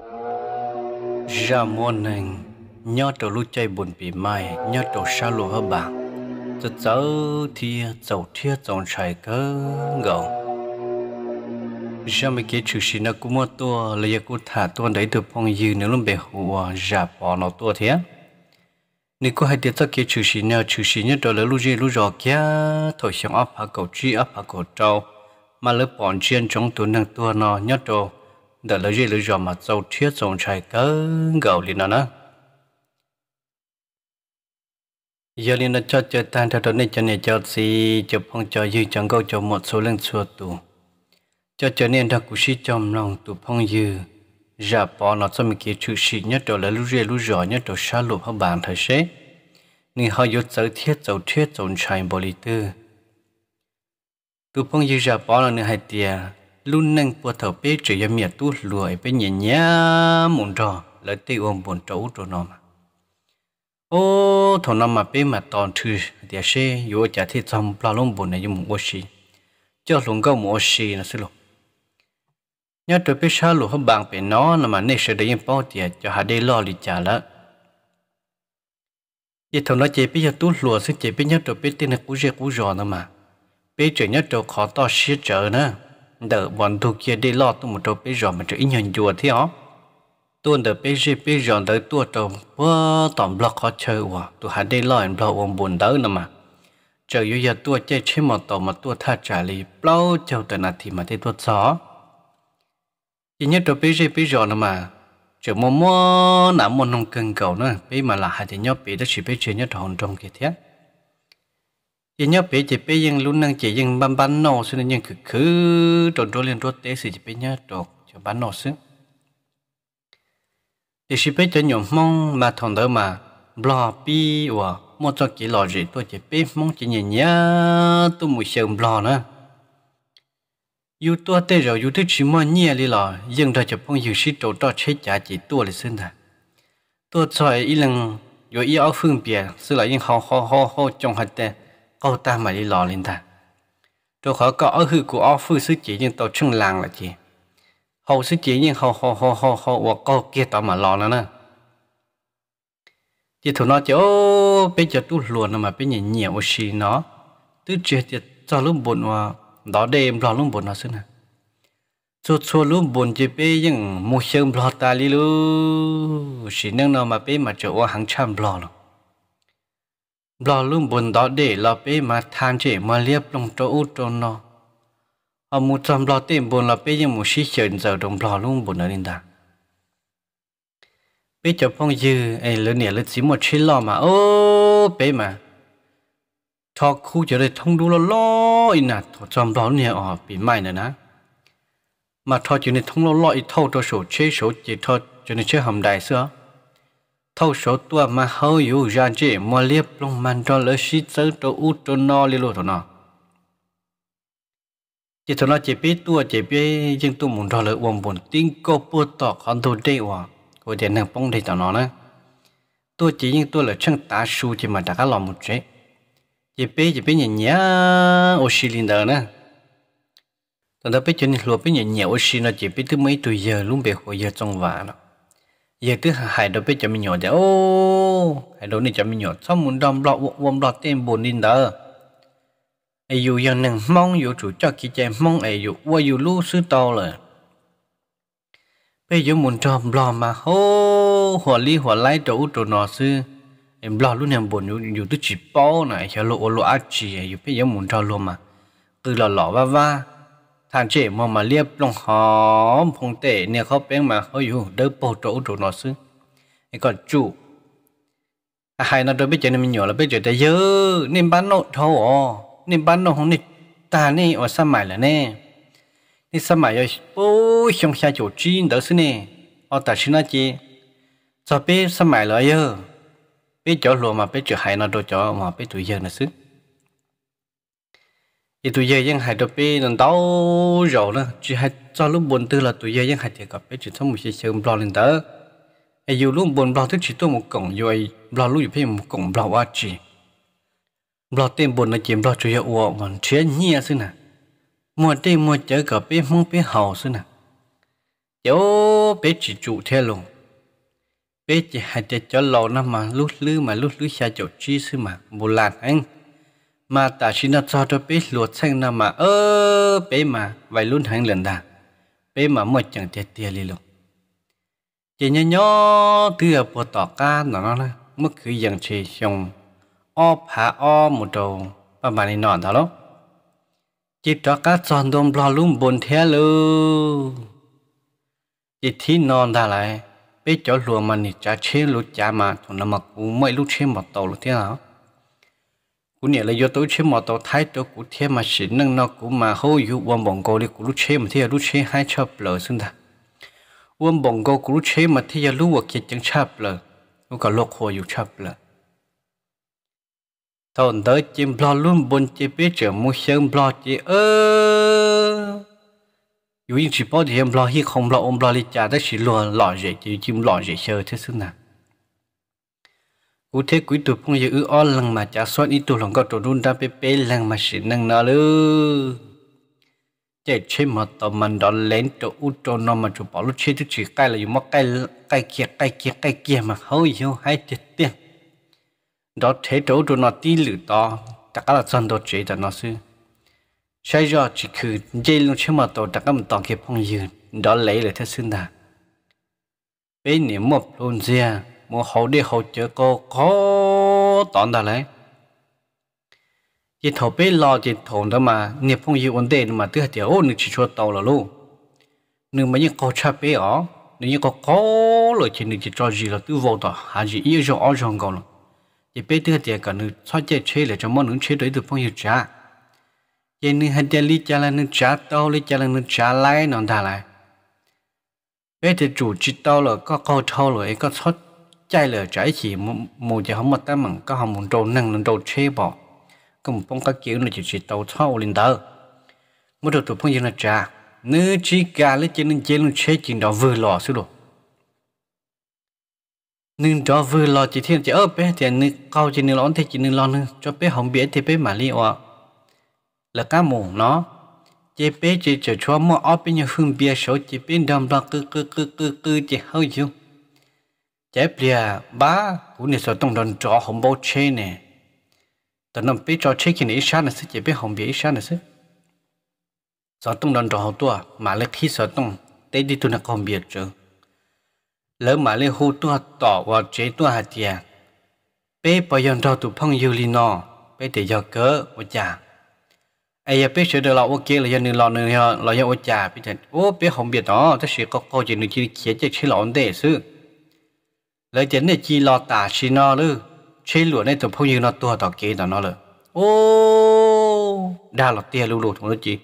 ra dạ morning, nền nhớ trâu lúc chơi buồn bị mai nhớ trâu xa lùa hơ bà tự cháu thì cháu thiết cháu trái cơ ngầu ra dạ mấy cái chữ xin nó cũng mất tua lấy cú thả tua đấy từ phong dư nếu lúc bề hùa giả dạ bỏ nó tua thế nếu cô hay tiếc cái chữ xin nó chữ xin nhất rồi lấy lúc gì lúc rồi kia thổi xong áp hạ cầu chi áp hạ cầu trâu mà lấy bọn chuyên trong tuần năng tua nó nhất rồi đã lấy gì lấy giờ mà dâu thiết dòng chạy cỡ gạo liền nó giờ liền nó cho chơi tan theo đó này cho này cho gì chụp phong cho dư chẳng câu cho một số lần xua tù cho cho nên đã cũng xí trong lòng tụ phong dư giả bỏ nó cho mình kia chữ sĩ nhất đồ là lúc rìa lúc rõ nhất đồ xa lụp họ bàn thời xế nên họ dốt sở thiết dầu thiết dòng chạy bồ lý tư tụ phong dư giờ bỏ nó nên hai tiền luôn nâng bộ thầu bế trừ cho miệt tu lùi bế nhẹ nhẹ mụn trò lấy tì ôm bồn trấu trò nó mà ô thằng nó mà bế mà toàn thư thì sẽ yếu chả thì trong bao lông bồn này dùng một xì cho lùng câu một xì là xin lỗi nhớ tôi biết sao lùi không bằng bế nó là mà nên sẽ để yên bao tiền cho hà đây lo lì trả lỡ chỉ thằng nó chỉ biết cho tu lùa xin chỉ biết nhớ tôi biết tin là cú rẻ cú rò nữa mà biết chỉ nhớ tôi khó to xí trở nữa đỡ bọn thuộc kia đi lọt một trâu bế rõ mà trở ít nhận chùa thế ó tuần đỡ bây giờ bây giờ đỡ tua trâu vơ tạm lọc khó chơi hòa tụ hà đi lọt em lọt ông buồn đỡ nữa mà chờ yêu giờ tua chơi chơi mà tổ mà tua tha trả li, bao châu tờ nà thì mà thấy tua xó chỉ nhất trâu bế rì bế rõ nè mà chờ mua mua nằm một nông cân cầu nữa bây mà là hai thì nhóc bế đó chỉ bế chơi nhất hồn trong kia thế chỉ nhớ chỉ bé nhưng lúc năng chỉ nhưng bắn bắn nổ xưa nhưng cứ cứ trộn trộn liền trộn té xì chỉ bé nhớ trộn cho bắn nổ xứ thì chỉ bé cho nhổm mong mà thằng đó mà blo pi và một cho kỹ lò gì tôi chỉ bé mong chỉ nhìn nhớ tôi mùi sờm blo nữa yêu tôi rồi yêu tôi chỉ mong nhẹ đi nhưng đó cho phong yêu sĩ trộn trộn chết chả chỉ tôi là xin thà tôi chọi ý lần rồi ý áo phương bìa xưa lại nhưng họ họ họ họ trong hạt cô ta mà đi lò lên ta rồi khỏi có ở hư của ô phư sư chỉ nhưng tàu chung làng là chị hầu sư chỉ nhưng hầu hầu hầu hầu hầu của cô kia tàu mà lò nữa nè chị thủ nó chỗ bây giờ tu luôn mà bây giờ nhiều xí nó tứ chuyện thì cho lúc buồn mà đó đêm lo lúc buồn nó xưa nè cho cho lúc buồn chỉ bây nhưng một sớm lo ta đi luôn, xí năng nó mà bây mà chỗ hàng trăm lo luôn bỏ lùm buồn đó để là bê mà than trẻ mà liếp lòng chỗ út chỗ nó họ một trăm lo tiền buồn là bê nhưng một xí chờn giờ đồng bỏ lùm buồn ở lên đà bê cho phong dư ấy lớn nè lớn chỉ một chi lo mà ô bê mà cho khu chỗ đây thông đu lo lo in à thọ trăm lo nè ở ờ, bị mai nữa nè mà cho chỗ này thông lo lo ít thâu cho số chế số chỉ thọ chỗ này chế hầm đại xưa thâu số tua mà hầu yếu ra chế mà liếp lòng màn cho lỡ xí sớ cho út cho nó lì lô thổ nó chỉ thổ nó chỉ biết tua chỉ biết nhưng tu muốn cho lỡ uống bồn tinh cô bùa tỏ con thổ đê hòa của điện năng bông thì tao nó nữa tôi chỉ nhưng tu là chân tá su chỉ mà đã cá lòng một chế chỉ biết chỉ biết nhìn nhá ô xí linh đờ nữa tao đã biết chuyện lùa biết nhìn nhá ô xí nó chỉ biết từ mấy tuổi giờ luôn bị hồi giờ trong vả nó giờ thứ hai đâu biết cho mình nhỏ chứ ô hai đâu này cho mình nhỏ xong muốn đom lọ vòng lọ tên buồn nín đó ai dù giờ nàng mong dù chủ cho kia chém mong ai dù qua dù lú sư to rồi bây giờ muốn đom lọ mà ô hòa ly hòa lái chỗ chỗ nọ sư em lo lúc này buồn dù dù tôi chỉ bao này cho lộ lộ ác à, chỉ dù bây giờ muốn đom luôn mà từ lọ lọ va va thằng chế mà mà liệp lòng hóm phong tệ nè khó bé mà hơi hù đỡ bầu chỗ chỗ nó xứ còn chú, à hai nó đôi bây giờ mình nhỏ là bây chơi đã dơ nên bán nộ thâu nên bán nộ không nè ta nè ở sao mày là nè nên sao mày rồi ô xong xa chỗ chín đỡ xứ nè ở ta xin nó chi sao bé sao mày là dơ bé chỗ lùa mà bé chơi hai nó đôi chỗ mà bé tuổi dơ nó xứ thì tụi giờ vẫn hay đọc bê lần đầu rồi đó chỉ hay cho lúc buồn tư là tụi giờ vẫn hay thì gặp bê chỉ trong một sự blog lên đó ai dù lúc buồn blog thứ chỉ tôi một cổng rồi blog lúc phải một cổng blog quá chỉ blog tên buồn là chỉ blog chủ yếu của mình chế nhia xí nè mua tên mua chơi gặp bê mua bê hậu xí nè cháu bê chỉ chủ theo luôn bê chỉ hay để cho lâu năm mà lúc lư mà lúc lư xa chỗ chi xí mà một lần anh mà ta chỉ nói cho cho biết luộc xanh nó mà ơ bé mà vài luôn hành lần đà bé mà một chẳng tiệt tiệt li luôn chỉ nhớ nhớ từ ở bộ tỏ ca nó nó nè mất cứ dần chỉ xong o phá o một đầu và mà này nọ đó lắm chỉ cho cá tròn đom lo luôn bồn thế luôn chỉ thi non ta lại bé cho luộc mà nị cha chế lúc cha mà thằng nó mặc cũng mấy lúc chế mặc tàu lúc thế nào กูเนี่ยเลยยตัวเชื่อมตตอไทยตัวกูเทียมาสินั่งนอกูมาหูอยู่วันบงโกอลยกูรู้เชื่อมาเทียรู้เชื่อให้ชอบเลยซึ่งท่าวันบงโกกูรู้เชื่อมาเทียรู้ว่าเกิดจังชอบเลยกูก็โลกหัวอยู่ชอบเลยตอนเดินจิมบลอลุ่มบนจีเปเจอมูเชิงบลอจีเอออยู่ยิ่งจีบอดยิ่งมบลอฮีคงบลออมบลอลิจ่าได้สิลัวหล่อเจจิมหล่อเจเชอที่ซึ่งน่ะ u thế quý tụ phong giờ ư o lăng mà chả xoan ít tụ lòng có tụ đun đa bê bê lăng mà xịn nâng nó lư chạy chế mà tàu mình đó lén tụ u tụ nó mà tụ bỏ lúc chế tức chỉ cái là dùng mắc cái cái kia cái kia cái kia mà hơi hiểu hay chết tiền đó thế chỗ tụ nó tí lử to tất cả là dân đồ chế cho nó sư sai giờ chỉ cứ dây lúc chế mà tụ tất cả mình toàn kia phong giờ đó lấy lại thế xưng đà bên niệm một luôn riêng một hậu đi hậu chữa cô khó tọn đó lấy chỉ thầu bê lo chỉ thầu đó mà nghiệp phong yêu ổn định mà tức là chỉ ôn được chỉ cho tàu là luôn nhưng mà như câu cha bê ó nếu như có khó rồi chỉ được chỉ cho gì là tư vô đó hà gì yêu cho ó trong cầu là chỉ bê tức là chỉ cả nữ cho chế chơi là cho món nữ chế đấy từ phong yêu cha chỉ nữ hay chơi lý cha là nữ cha tàu lý cha là nữ cha lại nó thà lại bê thì chủ chỉ tàu là có câu thâu rồi có xuất chạy lừa trái chỉ mù chỉ không mất ta mừng có hồng muốn trâu nâng lên trâu chế bỏ cùng phong các kiểu này chỉ chỉ tàu thâu lên tờ một đầu tụi phong như là trà nữ chỉ cả lấy trên lên chế luôn chế chuyện đó vừa lò xíu đồ nên đó vừa lò chỉ thiên chỉ ớt bé thì nữ câu chỉ nữ lón thì chỉ nữ lon nữa cho bé không biết thì bé mà li oa là cá mù nó chế bé chỉ chờ cho mua ở bên nhà hương bia số chỉ bên đầm đầm cứ cứ cứ cứ cứ chỉ hơi chung chế bia ba cũng như số tông đòn trọ hồng bao che nè tận nằm biết trọ che kia này sáng là sẽ chế biết hồng biết sáng là sức số tông đòn trọ hồng tua mà lấy khi số tông tế đi tu nó không biết chứ lỡ mà lấy hô tua tỏ và chế tua hạt tiền bé bây giờ trọ tụ phong yêu li nọ bé để cho cớ và chả ai ya bé sửa được lọ ok là giờ nửa lọ nửa lọ giờ và chả bé thật ô bé không biết đó tất sự có câu chuyện nửa kia chế chế lọ ổn để chứ lấy chén này chi lọt tả chi nó lư chế lụa này tụi phong như nó tua tỏ kế tỏ nó lơ ô đa lọt tia lưu lụt nó chỉ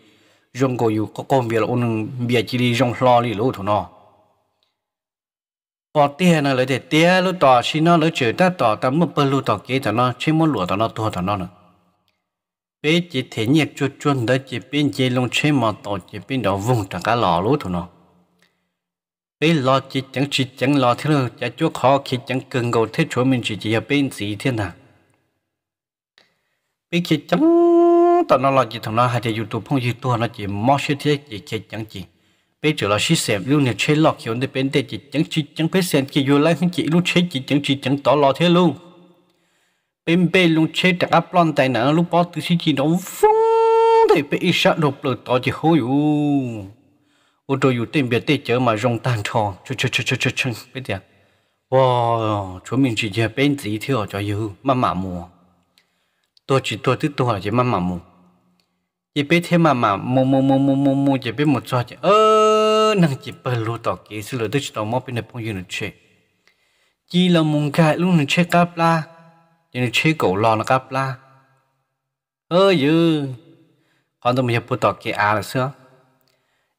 dùng cổ có công việc là ôn bia chỉ đi dùng lo lì lụt nó bỏ tia nó lấy để tia lụt tỏ chi nó lấy chữ ta tỏ ta mất bơ lụt tỏ kế tỏ nó chế muốn lụa tỏ nó tua tỏ nó nữa bé chỉ thể nhiệt chuột chuột đó chỉ bên chế lông chế mà tỏ chỉ bên đầu vùng tỏ cả lò thôi nó bây lo chỉ chẳng chỉ chẳng lo thế nào chả chúa khó khi chẳng cần cầu thế chúa mình chỉ chỉ ở bên gì thế nào bây khi chẳng tao nó lo chỉ thằng nó hay là youtube phong youtube nó chỉ mò sẽ thế chỉ chỉ chẳng chỉ bây giờ là xí xem luôn này chơi lo kiểu để bên đây chỉ chẳng chỉ chẳng biết xem khi vô lại không chỉ luôn chơi chỉ chẳng chỉ chẳng tỏ lo thế luôn bên bên luôn chơi đặt áp lon tài nở lúc bỏ từ xí chỉ nó vung thì bên ít sợ đột lửa tỏ chỉ hôi u ô tô yêu biệt tê chở mà rong tan tròn chú chú chú chú chú biết chưa wow chú mình chỉ chơi bên gì thiếu cho yêu mà mà mù tôi chỉ tôi tức tôi là chỉ mà mà mù chỉ biết thế mà mà mù mù mù mù mù mù chỉ biết một cho chỉ ơ năng chỉ bờ lúa tỏ kỹ sự lừa tức tỏ mò bên này phong yêu nó chơi chỉ là mùng cái luôn nó chơi cáp la chỉ nó cổ lò cáp la ơ yêu còn tôi mình chỉ bút tỏ à là sao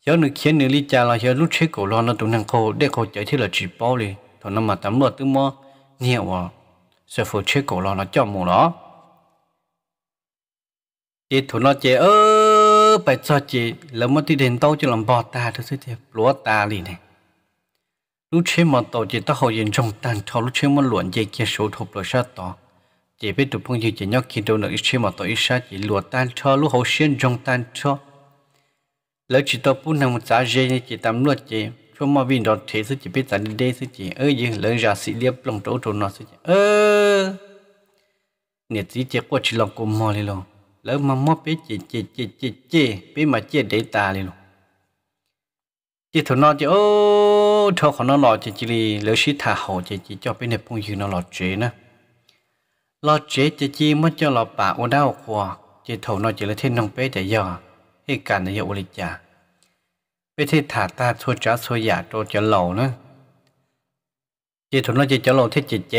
giờ nữ khiến nữ đi cha là giờ lúc chế cổ lo nó tụi nàng cô để cô chạy thì là chỉ bao đi thằng nó mà tắm lợt tư mò nhiều à sẽ phụ chế cổ lo nó cho mù nó chị thằng nó chị ơ phải cho chị là mất đi đến đâu cho làm bỏ ta thôi chứ thiệt lúa ta đi này lúc chế mà tổ chị ta hồi yên trong tàn cho lúc chế mà luận dây kia số thục rồi sao tỏ chị biết tụi phong gì chị nhóc kia đâu nữa chế mà tổ ít sát chị lúa tan cho lúc hậu xuyên trong tan cho lỡ chỉ tôi phun hàng một giá dê như chỉ tắm luật chỉ cho mà vì đó thế sự chỉ biết giá đi đây sự chỉ ơi gì lỡ giả sĩ liệp lòng chỗ chỗ nó sự chỉ ơ nhiệt gì chỉ qua chỉ lòng của mò liền lo lỡ mà mò biết chỉ chỉ chỉ chỉ chỉ biết mà chỉ để ta liền luôn, chỉ thằng nó chỉ ô thằng con nó lo chỉ chỉ lỡ sĩ thả hậu chỉ chỉ cho bên này phong như nó lo chế nữa lo chế chỉ chỉ mất cho lo bà ô đau khóa chỉ thầu nó chỉ là thiên nông bé để giờ ให้การนายโอริจาไม่ใช่ถาตาทุจจ้าทัยาโตจะเหล่านะเจตุนเราจะจะเหล่าที่เจเจ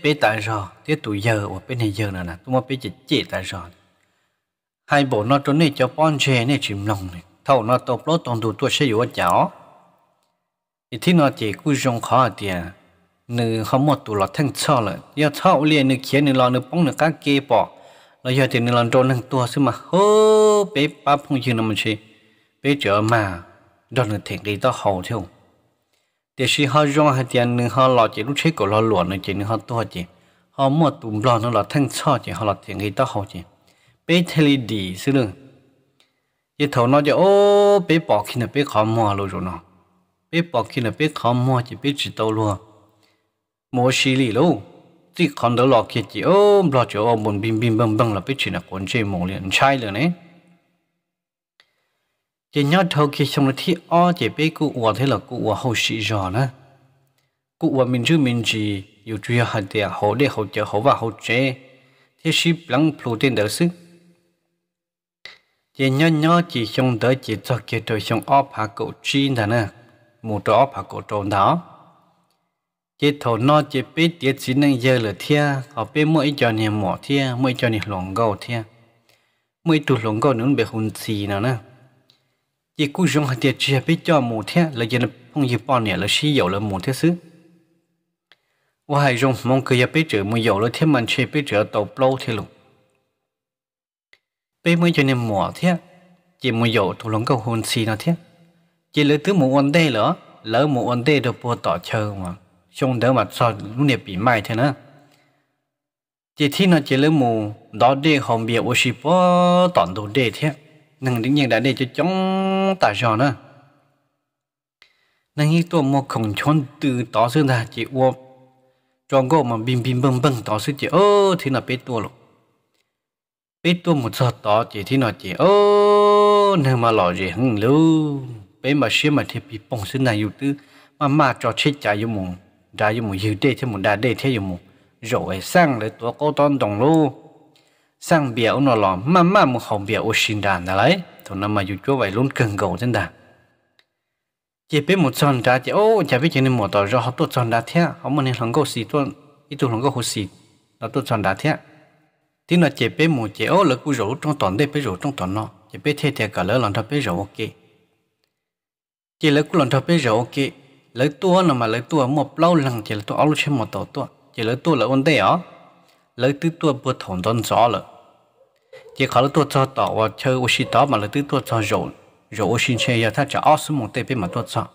เปตายรอที่ตุเยอะว่าเป็นเยอะนะนะตัวมาเป็นเจเจตายรอให้บุญนอตัวนี้จะป้อนเชนี่ชิมนองเนี่เท่านอตัวปลตองดูตัวเชยยวัดเจ้าอีที่นอเจกุยง้อเดียหนึ่งเขาหมดตัวหลอดทั้งช่อเลยยาช่อเรียนหนึ่งเขียนหนึ่งรอหนึ่งป้องหนึ่งก้างเกปอก là giờ thì nên làm trôn năng tua xí mà hô bé bắp phong dương nằm chơi, bé chợ mà đó là thiệt đi tao hậu thiếu thì khi họ rong hai tiền nên họ lo chỉ lúc chế cổ lo luồn nên chỉ nên họ tua chỉ họ mua tụm lo nó là thanh cho chỉ họ là thiệt đi đó hậu chỉ bé thề đi xí luôn cái thầu nó cho ô bé bỏ khi nào bé khó mua luôn rồi nó bé bỏ khi nào bé khó mua chỉ bé chỉ tàu luôn mua xí lì luôn chỉ còn đó lọ kia chỉ ôm lọ chỗ ôm bồn bim bim bầm bầm là biết chuyện là cuốn chơi mồ liền chai rồi nè chỉ nhớ thâu kia xong là thi o chỉ biết cụ uo thế là cụ uo hậu sĩ rõ nè cụ uo mình chứ mình chỉ yêu truy hạt địa hậu để hậu chờ hậu và hậu chế thế sĩ lăng plu tên đỡ sức chỉ nhớ nhớ chỉ xong đỡ chỉ cho kia trời xong o phá cậu chi nè mù trò phá cậu trộn đó cái thầu nó chỉ biết tiết chỉ năng giờ là thia họ biết mỗi cho nè mỏ thia mỗi cho nè lòng gạo thia mỗi tụ lòng gầu nữa bị hồn xì nào nè chỉ cú dùng hạt tiết chỉ biết cho mù thia là giờ phong không gì bao nè là xí dầu là mù thia xứ và hai dùng mong cứ giờ biết chữ mù dầu là thia mình chỉ biết chữ tàu lâu thia luôn biết mỗi cho nè mỏ thia chỉ mù dầu tụ lòng gầu hồn xì nào thia chỉ lấy thứ mù ổn đây là lỡ mù ổn đây được bùa tỏ chờ mà mà sao bị thế 兄弟嘛，操，路那比卖的呢。chỉ thi nó chỉ lấy mù đó để hòm bia ô xịp bó tọn đồ đề thế nâng đến nhiên đã để cho chống tà giò nữa nâng nghĩ tôi một khổng chôn từ đó xưa ra chỉ ô tròn gỗ mà bìm bìm bầm bầm đó xưa chỉ ô thì nó biết tôi lục biết tôi một sao đó chỉ thì nó chỉ ô, nơi mà lò gì hưng lưu bé mà xem mà thì bị bông xưa này yêu tư mà mà cho chết chạy yêu mùng ra dùm mù yêu đê thế mù đa đê thế yêu mù ấy sang lấy tua cô tôn đồng lô sang bia ông nó lòng mà mà mù hồng bia ô xin đàn đã lấy thôi nó mà yêu chúa vậy luôn cần cầu trên đàn chỉ biết một chọn ra chỉ ô chả biết chuyện này một tờ rõ họ tôi chọn đá thế họ muốn nên lòng cầu xì tôi ít tôi lòng cầu hồ xì là tôi chọn đá thế thì nó chỉ biết một chỉ ô lấy cú rổ trong tuần đây biết rổ trong tuần nó chỉ biết thế thế cả lỡ lần thọ biết rổ ok chỉ lấy cú lần thọ biết rổ ok lấy tua nào mà lấy tua một lâu lần chỉ là tua áo trên một tổ tua chỉ lấy tua là ổn đấy à lấy tứ tua bữa thổn đơn gió lợ chỉ khó tua cho tỏ và chơi ô xí đó mà lấy tứ tua cho rộn rộn ô xí chơi giờ ta chả áo xuống một tê bên mà tua cho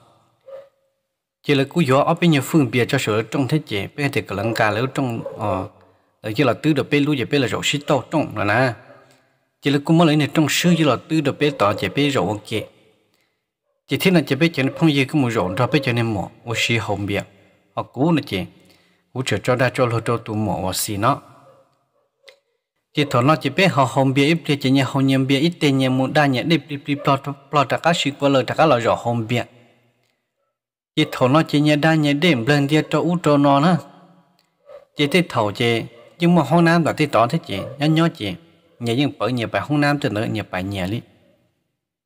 chỉ là cứ gió ở bên nhà phương bia cho sửa trong thế chế bên thì cái lăng cà lấy trong ờ lấy chỉ là tứ được bên lũ giờ bên là rộn xí to trong là nè chỉ là cú mới lấy này trong sư chỉ là tứ được bên tỏ chỉ bên rộn kia chỉ thế là chỉ biết cho nên phong gì cũng mù rộn biết cho nên mỏ ô xí hồng bia họ cú nữa chị u chờ cho đa cho lô cho tụ mỏ ô xí nó chỉ thọ nó chỉ biết họ hồng bia ít biết chỉ nhà hồng nhầm bia ít tiền nhà muốn đa nhà đi đi đi plot plot cả xí qua lời cả lời rõ hồng bia chỉ thọ nó chỉ nhà đa nhà đêm lên địa cho u cho nó nữa chỉ thấy thầu chị nhưng mà hôm nam là thấy tỏ thế chị nhớ nhớ chị nhà nhưng bởi nhà bài hôm nam từ nữa nhà bài nhà lý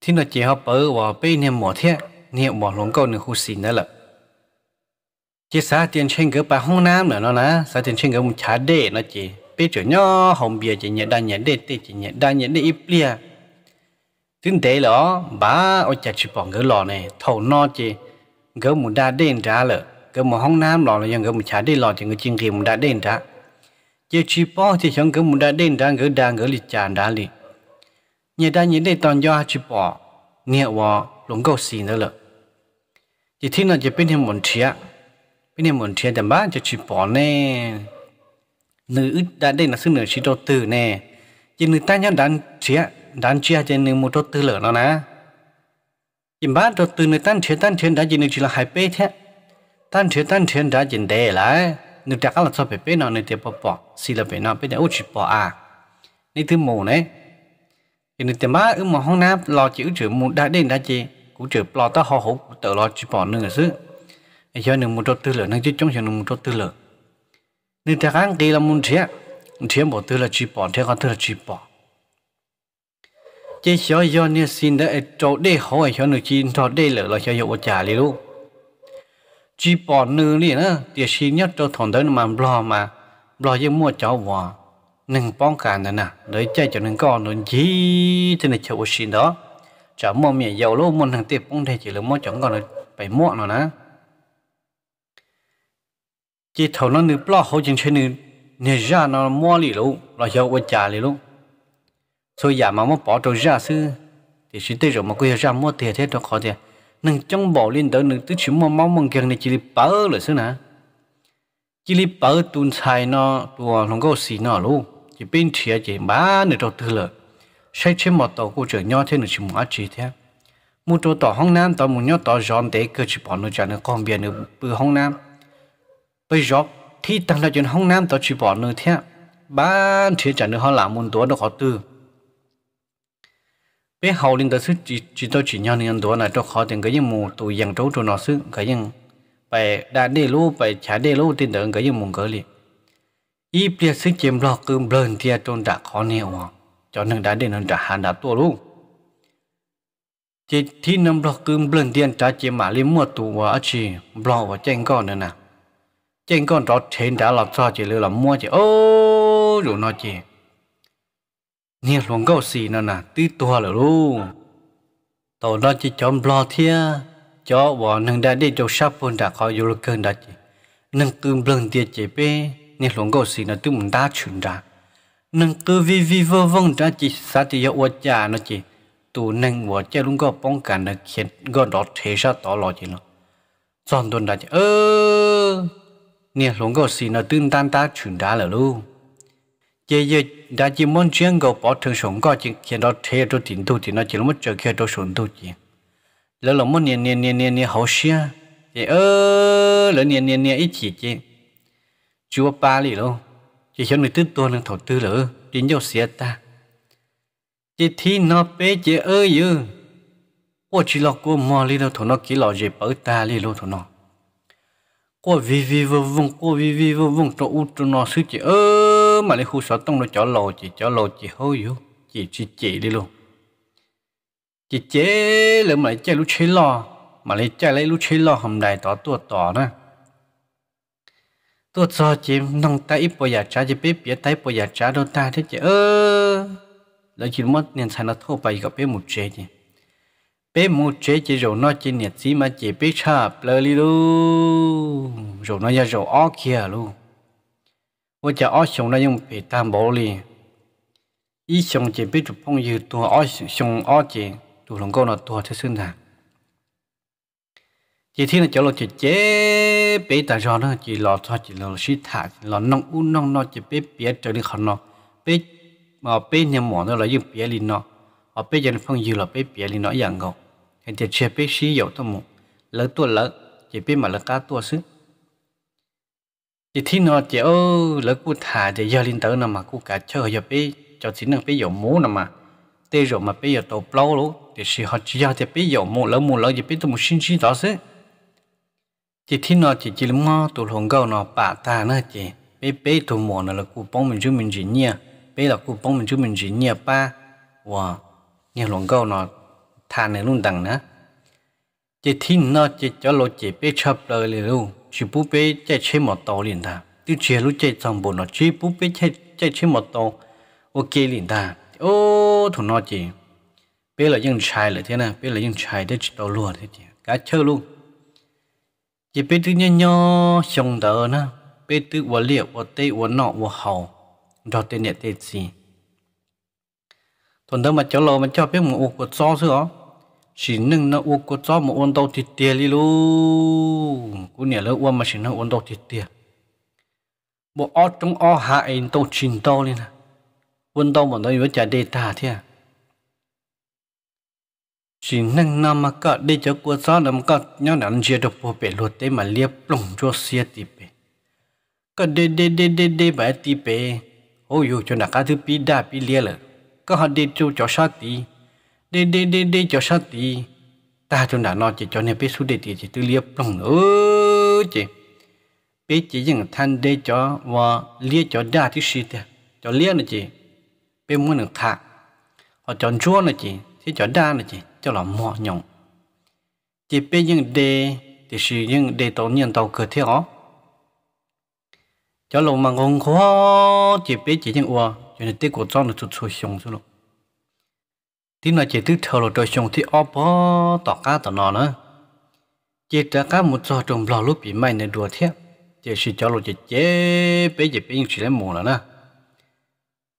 ที่เราเจ้าเปิดว่าเป็นเนี่ยหมอเทียเนี่ยหมอหลงก็หนึ่งหูสินนั่นแหละจีสาเตียนเชิงก็ไปห้องน้ำเนาะนะสาเตียนเชิงก็มุชาเดนะจีไปจนย่อหอมเบียจีเนี่ยได้เนี่ยเด็ดจีเนี่ยได้เนี่ยได้อีเปลี่ยถึงเด๋หรอบ้าเอาจากชิปองก็หล่อเนี่ยเท่านอจีก็มุดาเด่นจ้าเลยก็มุห้องน้ำหล่อเลยยังก็มุชาเด่หล่อจีก็จริงเรียมุดาเด่นจ้าจีชิปองจีเชิงก็มุดาเด่นจ้าก็ดังก็ลิจานด้าลิ nhớ đã nhớ đây toàn do chỉ bỏ nghĩa vợ lũng cầu xin nữa lợ chỉ thiên là chỉ bên thêm một chia bên thêm một chia thì bác chỉ chỉ bỏ nè nữ đã đây là sự nữ chỉ đầu tư nè chỉ nữ ta nhau đàn chia đàn chia chỉ nữ một đầu tư lợ nó nè chỉ bác đầu tư nữ tan chia tan chia đã chỉ nữ chỉ là hai bê thế tan chia tan chia đã chỉ để lại nữ đã có là cho bé bé nó nữ thì bỏ bỏ xì là bé nó bê để ô chỉ bỏ à nữ thứ mù này cho nên tiền má ở một hông nam lo chữ chữ một đã đến đã chị cũng chữ lo tới họ hổ tự lo chữ bỏ nương chứ ai cho nên một trâu tư lửa năng chứ trong cho nương một trâu tư lửa nên ta kháng kỳ là muốn chia chia bỏ tư là chữ bỏ chia con tư là chữ bỏ chỉ cho do nè xin đã trâu để hỏi cho nên chín trâu để lửa là cho dụ trả liền luôn chỉ bỏ nương liền nữa thì xin nhất trâu thằng đó mà lo mà lo với mua cháu vợ nâng bóng cả nè nè để chạy cho nâng con nó gì thế này chịu xin đó chả mua mía dầu luôn muốn hàng tiếp cũng thể chỉ là mua chọn con là phải mua nó nè chỉ thầu nó nửa lo hậu chân chơi nửa nửa ra nó mua lì luôn là dầu qua trà lì luôn thôi giả dạ mà mua bỏ trâu ra sư thì xin tới rồi mà quay ra mua tiền thế đâu khó tiền nâng trong bỏ lên tới nâng tứ chỉ mua máu mông kiêng này chỉ là bỡ rồi sư nè chỉ là bỡ tuôn xài nó tua nó có xì nó luôn chỉ bên thìa chỉ má nữa đâu tư lợ xây chế một tổ của trời nhau thế nữa chỉ mua chỉ thế mua chỗ tổ Hong Nam tổ mua nhau tổ giòn tế cơ chỉ bỏ nó trả nó con biển nữa bự Hong Nam bây giờ thì tăng là chuyện Hong Nam tổ chỉ bỏ nữa thế bán thìa trả nữa họ làm muốn tổ nó khó tư bé hậu lên tới sức chỉ chỉ tôi chỉ nhau nên tổ này cho khó tiền cái gì mù tụi dân trấu cho nó sức cái gì phải đã đi lú phải chả đi lú tiền được cái gì mù cái gì อีเปลียซึ่งเจมรอกึมเบินเทียจนดักขอเนวจอนึงดาเดนนดาหาดาตัวลูกจิตที่นำรอกึมเบินเทียนจาเจมาลิมัวตัวอาชีบลอกว่าเจงก้อนนั่นนะเจงก้อนรอเทนดาหลับซอจีเลยหลับมัวเจีโอ้อยู่นอเจีเนี่ยหลวงเก้าสีนั่นน่ะตื้อตัวเหรอลูกตัวัรนจีจอมบลอกเทียจอว่านึงดาเดนจะชับปนดาขออยู่ลเกินดาจีนึ่งกึมเบินเทียเจเป้你龙狗是那都唔打群咋，能够微微微风咋只啥只要我家那只，都能我家龙狗帮干那钱个落车上倒落去了，装顿那只呃，你龙狗是那都单打群咋了喽，爷爷 đã chỉ muốn chuyện gạo bỏ thường sống có chuyện khi đó thế đó tiền tu thì nó chỉ là mất chờ khi đó sống tu chỉ lỡ là muốn niệm niệm niệm niệm niệm hậu xia thì ơ lỡ niệm niệm niệm ít chỉ chỉ chúa ba lì lô chỉ cho người tư tuần thổ tư lỡ tin nhau xe ta chỉ thi nó bé chỉ ơi dư ô chỉ lọ cô mò lì lô thổ nó kỹ lọ gì bỡ ta lì lô thổ nó cô vi vi vô vùng cô vi vi vô vùng cho u cho nó sư chỉ ơ mà lấy khu sở tông nó chó lò chỉ chó lò chỉ hơi dư chỉ chỉ chỉ đi luôn chỉ chế lỡ mà lấy chơi lúc chơi lò mà lấy chơi lấy lúc chế lò hôm nay tỏ tua tỏ nữa tôi cho chị nông ta ít bây giờ trả chị biết biết tay bây giờ trả đâu ta thế chị ơ là chỉ mất nên sai nó thô bày gặp bé một chế chị bé một chế chị rồi nó chỉ nhiệt gì mà chị biết chạp lời li lu rồi nó giờ rồi ó kia lu bây giờ ó xong nó dùng bị tam bảo li ý xong chị biết chụp phong dư tua ó xong ó chị tụi lòng câu nó tua thế xưng thằng chỉ thiên là chỗ là chỉ chế bé ta cho nó chỉ lo cho chỉ lo suy thả lo nông u nông nó chỉ bé bé trở đi khẩn nó bé mà bé nhà mỏ nó là dùng bé lên nó ở bé dân ờ, phong dư là bé bé lên nó dạng ngọc cái chỉ chế bé xí dầu thôi, một lỡ tua lỡ chỉ bé mà lỡ cá tua xứ chỉ thiên nó chỉ ô lỡ cú thả chỉ giờ lên tới nó mà cú cả chơi giờ bé cho chỉ nó bé dầu mú nó mà tê rồi mà bé giờ tàu plau luôn thì xí họ chỉ giờ thì bé dầu mú lỡ mú lỡ thì bé tao một xin xin đó xứ chỉ thi nó chỉ chỉ mò tụ hồng gạo nó bả ta nó chỉ bé bé tụ mò nó là cụ bông mình chúng mình chỉ nhia bé là cụ bông mình chúng mình chỉ nhia ba wow nhà hồng gạo nó thà này luôn đằng nữa chỉ thi nó chỉ cho lộ chỉ bé chập lời liền luôn chỉ bú bé chạy chế một tổ liền ta tiêu chế lúc chạy trong bộ nó chỉ bú bé chạy chạy chế một tổ ok liền ta ô thằng nó chỉ bé là dân trai là thế nào bé là dân trai để chỉ tổ luôn thế chứ cá chơi luôn chỉ biết tự nhiên nhau xong đỡ na biết tự vợ liệu vợ tê vợ nọ vợ hậu rồi tê nhẹ tê gì thuần đâu mà cháu lò mà cháu biết một uống cột gió chỉ nâng nó uống cột một uống đâu thì tiền đi luôn cũng nhẹ lỡ uống mà chỉ nâng uống đâu thì tiền bộ o trong o hại đâu chìm đâu lên uống đâu mà nó vừa chả đề tả thế à? chỉ nâng nam mà cả đi cho cô sao làm cả nhau đàn chia được phổ bể luật tế mà liệp lòng cho xe tì bể cả đi đi đi đi đi bài tì bể ô yêu cho nà cả thứ pi đa pi lia lợ có họ đi cho cho sát tì đi đi đi đi cho sát tì ta cho nà nó chỉ cho nên biết số đề tì chỉ tư liệp lòng nữa chị biết chỉ những thanh đi cho và lia cho đa thứ gì ta cho lia nữa chị biết muốn được thà họ chọn chúa nữa chị thì cho đa nữa chị cho là mỏ nhộng chỉ biết những đề thì sử những đề tổ nhân tàu cơ thiết ó cho lòng mà ngon khó chỉ biết chỉ những ua cho nên tiếc của cho nó chút xôi xuống xuống lúc tin là chỉ tức thờ là trời xuống thì ó bó tỏ cá tỏ nọ nữa chỉ trả cá một trò trồng lò lúc bị mai này đùa thiết chỉ sử cho lòng chỉ chế bên chỉ biết những sử lấy mù nữa nè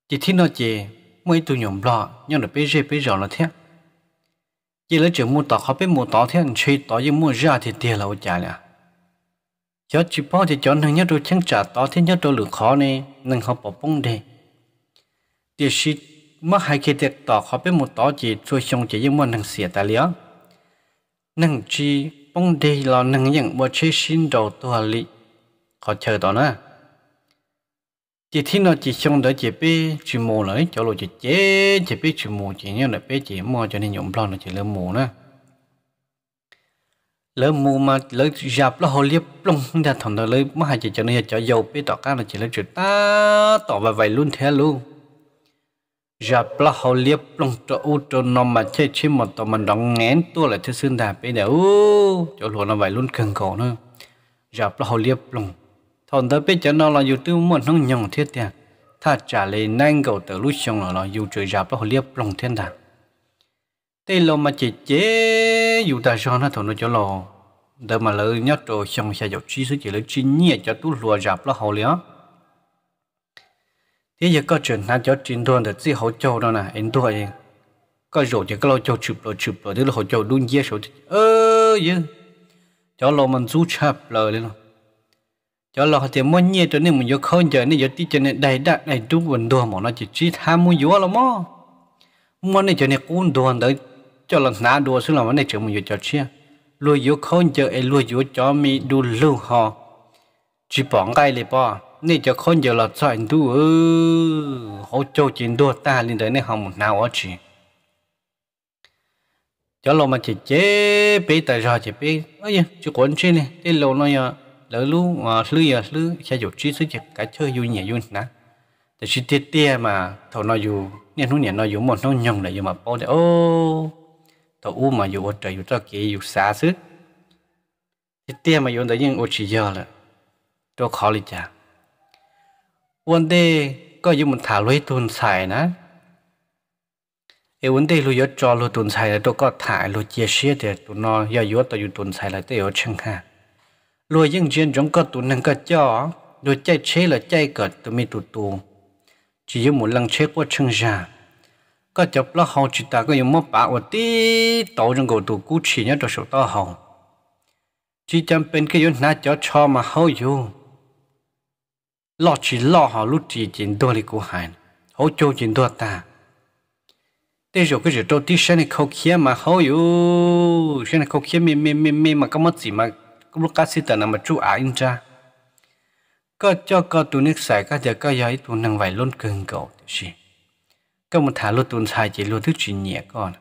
chỉ tin là chỉ mấy tụi nhộng lò nhưng là bên rê bên rõ là thiết chỉ lấy chữ mua tỏ khó biết mua tỏ thế anh chơi tỏ như mua ra thì tiền là trả nè cho chỉ bao thì cho nên nhất đôi chẳng trả tỏ thế nhất đôi lượng khó nè nâng họ bỏ bông đi tiền sĩ mất hai khi tiền tỏ khó biết mua tỏ chỉ rồi xong chỉ như mua năng xỉa tài liếc nâng chỉ bông đi là nâng nhận bỏ chơi xin đầu tôi lý khó chờ đó nè chỉ thiên nó chỉ xong đó chỉ bị chỉ mù nữa cho lo chỉ chế chỉ bị chỉ mù chỉ nhau là bị chỉ mù cho nên nhộn plan là chỉ lỡ mù nữa lỡ mù mà lỡ giáp lỡ hồ liếp lông ra thằng đó lỡ mà hai chỉ cho nên cho dầu bị tỏ cá là chỉ lỡ chỉ ta tỏ và vậy luôn thế luôn giáp lỡ hồ liếp lông cho u cho nó mà chơi chơi một tỏ mình đóng ngén tua là chơi xương đạp bị đều cho luôn nó vậy luôn cần cổ nữa giáp lỡ hồ liếp lông thằng đó biết cho nó là youtube tư muốn nó nhồng thiết tiền thà trả lời nhanh cầu từ lúc xong là nó youtube trời giáp nó liếp lòng thiên đàng tê lo mà chỉ chế youtube cho nó thằng nó cho lo đỡ mà lỡ nhớ trò xong sẽ dọc chi số chỉ lấy chi nhẹ cho tú lùa giáp nó hậu liếng thế giờ có chuyện nào cho trình thuần được gì hậu châu đó nè anh thôi, có rồi thì các lo cho chụp rồi chụp rồi thế là hậu châu đun dê rồi ơ gì, cho lo mình rút chạp lời lên cho lo thì muốn nhẹ cho nên mình vô khôn giờ nên vô tí cho nên đầy đặn đầy trung vấn đồ mà nó chỉ chỉ tham mua vô là mò mua này cho nên cuốn đồ tới cho lần ná đồ xuống là món này chúng mình vô cho chia lùi vô khôn giờ ấy lùi vô cho mi đu lưu ho, chỉ bỏ ngay เลย bỏ nên cho khôn giờ là sỏi đu ơ hỗ trợ chiến đồ ta lên tới này không một nào ở chỉ cho lo mà chỉ chế bị tại sao chỉ bị ấy chứ quấn chi này cái lâu nó giờ lỡ lú ờ, lư giờ lư sẽ dụ trí sức chặt cái chơi vui nhẹ vui nè thì chỉ tiếc tiếc mà thầu nó dù nên nó nhẹ nó dù một nó nhồng lại dù mà bao để ô thầu u mà dù ở trời dù cho kia dù xa sức tiếc tiếc mà dù tự nhiên ô chỉ giờ là tôi khó lý cha, vấn đề có dù một thả lưới tuần xài nè cái vấn đề lúc giờ cho lúc tuần xài tôi có thả lúc chia sẻ để tụi nó giờ dù tôi dù tuần xài là tôi ở chân hàng lùi dân chuyên trong cơ tụ nâng cơ cho đồ chạy chế là chạy cỡ từ mi tụ tụ chỉ có một lần chế qua chân ra có chọc lo hậu chỉ ta có dùng một bà ở tí tổ trong cổ tụ chỉ nhớ đồ sổ to hậu chỉ chăm bên cái dùng nát cho cho mà hậu dù lo chỉ lo họ lúc chỉ chuyện đôi lý của hàn hậu châu chuyện đôi ta thế rồi cái chuyện đầu tiên sẽ là khâu kia mà hậu dù sẽ là khâu kia mềm mềm mềm mềm mà có mất mà ka si ta na ma chu a in cha có cho có tu nước xài các giờ có giấy tu năng vài luôn cường cầu chứ có một thả luôn tu xài chỉ luôn thức chuyện nhẹ còn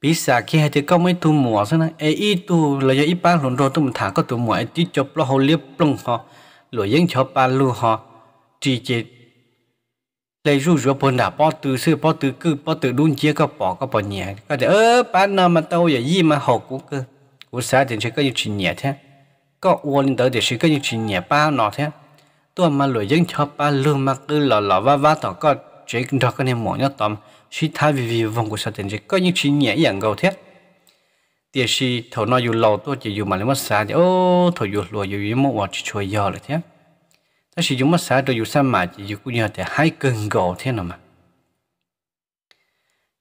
bị xả khi thì có mấy tu mùa sao này ấy tu là do ba luôn rồi tu một thả có tu mùa ấy tí chụp lo hồ liếp plong họ lỗi dân cho ba lu họ chỉ chỉ lấy rú rú bồn đã bỏ từ xưa bỏ từ cứ bỏ từ đun chia có bỏ có bỏ nhẹ có để ơ ba nào mà tao giờ gì mà học cũng cơ cú sa thì chỉ có những chuyện nhẹ thế có uôn tới thì chỉ có những chuyện nhẹ ba nọ thế tôi mà lười dân cho ba lương mà cứ lò lò va va tỏ có chỉ đó cái em mỗi nhất tầm chỉ thay vì vì vòng của sa thì chỉ có những chuyện nhẹ dạng gầu thế thì chỉ thầu nó lâu tôi chỉ dù mà lấy mất sa ô thầu dù lùa dù ý một vợ chơi giờ rồi thế ta dùng mất sa rồi dù sa mà chỉ cũng như thế hai cơn gầu thế mà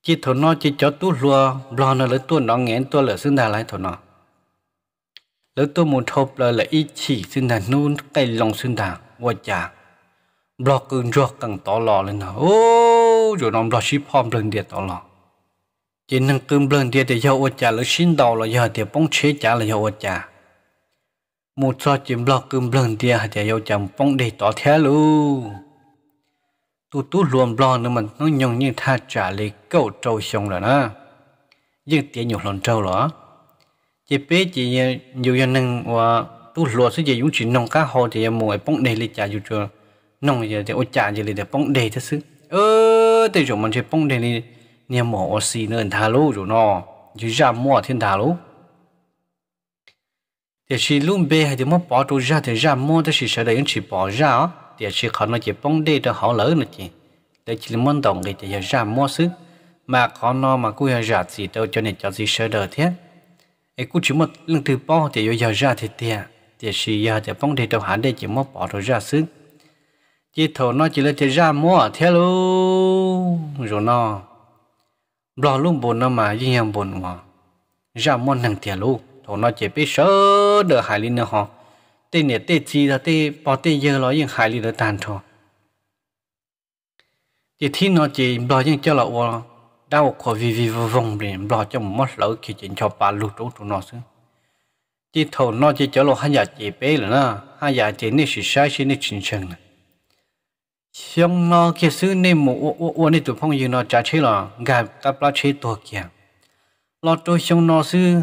chỉ thầu nó chỉ cho tu lùa lo nó lấy tu nó nghe tu lỡ xứng đáng lại thầu nó lỡ tôi muốn thộp là lại ít chỉ xin thằng nôn tay lòng xin thằng và chả block cưng ruột càng tỏ lò lên nào ô rồi nó block ship hòm lên địa tỏ lò chỉ năng cưng lên địa để yêu và chả lỡ xin đầu là giờ thì bóng chế chả là yêu và chả một số chỉ block cưng lên địa thì yêu chồng bóng để tỏ thế luôn tu tu luôn block nữa mình nó nhung như tha trả lấy câu trâu xong rồi đó nhưng tiếng nhục lòng trâu rồi chế bé chỉ nhiều dân năng và tu lúa sẽ dùng chỉ nông cá hồ thì mồi bóng đề lịch trả dù chưa nông giờ thì ô trả gì lịch để bóng đề thế sức ơ thì chỗ mình chơi bóng đề này nhà mỏ xì nên thà lú rồi nọ chỉ ra mua thiên thà lú thì chỉ luôn bê hay thì mất bỏ trôi ra thì ra mua thì chỉ sợ đấy chỉ bỏ ra thì chỉ khó nói chỉ bóng đề cho họ lỡ nữa chị để chỉ muốn đồng cái thì ra mua sức mà khó nó mà cứ ra gì đâu cho nên cho gì sợ đời thiệt ai cũng chỉ một lần thứ bao thì giờ ra thì tiền thì sự giờ thì phong thì đầu hạn để chỉ mất bỏ rồi ra xứ chỉ thổ nó chỉ là thì ra mua theo luôn rồi nó lo luôn buồn nó mà duy em buồn mà ra mua nặng tiền luôn thổ nó chỉ biết sợ được hải linh nữa họ tên này tên gì là tên bỏ tên giờ nó những hải linh được tàn thôi chỉ thiên nó chỉ lo những cho là đau khó vì vì vòng biển lo cho một lỡ khi chuyện cho bà lụt trú trú nó xứ chỉ thầu nó chỉ chở lo hai nhà chị bé là nó hai nhà chị nên sự sai sự nên chính chừng xong nó kia xứ nên một ô ô ô nên tụi phong như nó trả chế là gà ta plá chế tổ kia lo trôi xong nó xứ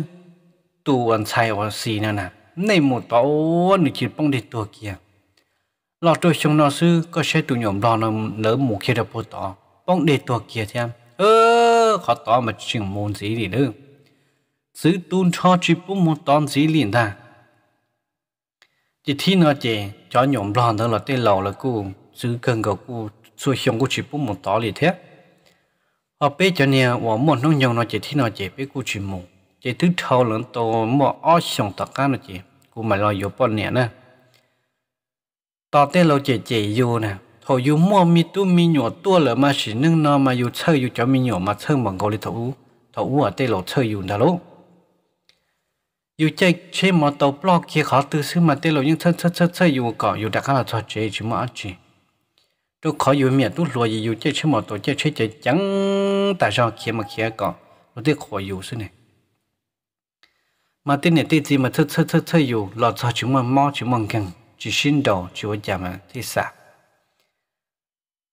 tụ ăn xài ở xì nè nè nên một tàu nên chỉ phong để tổ kia lo trôi xong nó xứ có xe tụ nhổm lo nó lỡ một kia đã bố tỏ phong để tổ kia thêm ơ khó to mà chừng môn gì nữa sứ tuôn cho chỉ bún một tòn gì liền ta chỉ thi nó chỉ cho nhổm lòn đó là tên lầu là cô sứ cần cầu cô xuôi xuống cô chỉ bún một tòn liền thế bé cho nè và một nông nhông nó chỉ thi nó chỉ bé cô chỉ mù chỉ thứ thâu lớn mà ó xong tất cả cô mà lo yếu bọn nè nè tỏ lầu chỉ chỉ vô nè họ dùng mua mi tu mi nhỏ tua lỡ mà chỉ nâng nó mà dùng chơi dùng cho mi nhỏ mà chơi bằng gấu lì thấu u thấu u ở đây lỗ chơi dùng đã lỗ yêu chơi chơi mà tàu blog kia khó tư xứ mà đây lỗ những chơi chơi chơi chơi dùng cả, dùng đã khá là cho chơi chứ mà chỉ tôi khó dùng miệng tôi lùa gì yêu chơi chơi mà tàu chơi chơi chơi chẳng tại sao kia mà kia cỏ tôi tiếc khó yêu xứ này mà tên này tên gì mà chơi chơi chơi chơi dùng, lọt cho chúng mà mò chúng mà gần chỉ xin đầu chỉ có chả mà thì sạc